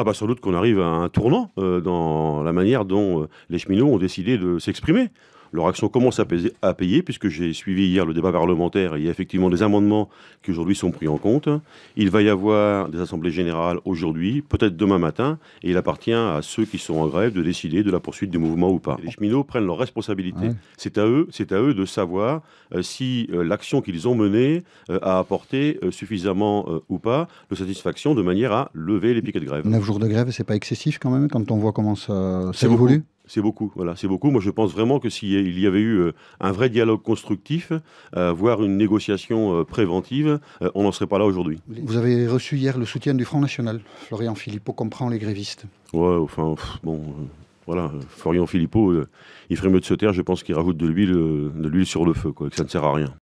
Ah bah sans doute qu'on arrive à un tournant euh, dans la manière dont euh, les cheminots ont décidé de s'exprimer leur action commence à payer, puisque j'ai suivi hier le débat parlementaire et il y a effectivement des amendements qui aujourd'hui sont pris en compte. Il va y avoir des assemblées générales aujourd'hui, peut-être demain matin, et il appartient à ceux qui sont en grève de décider de la poursuite du mouvement ou pas. Les cheminots prennent leurs responsabilités. C'est à eux, c'est à eux de savoir euh, si euh, l'action qu'ils ont menée euh, a apporté suffisamment ou pas de satisfaction de manière à lever les piquets de grève. Neuf jours de grève, c'est pas excessif quand même quand on voit comment ça, s'est évolue. C'est beaucoup, voilà, c'est beaucoup. Moi, je pense vraiment que s'il y avait eu euh, un vrai dialogue constructif, euh, voire une négociation euh, préventive, on n'en serait pas là aujourd'hui. Vous avez reçu hier le soutien du Front National. Florian Philippot comprend les grévistes. Ouais, enfin, bon, voilà, Florian Philippot, il ferait mieux de se taire. Je pense qu'il rajoute de l'huile, de l'huile sur le feu, quoi, que ça ne sert à rien.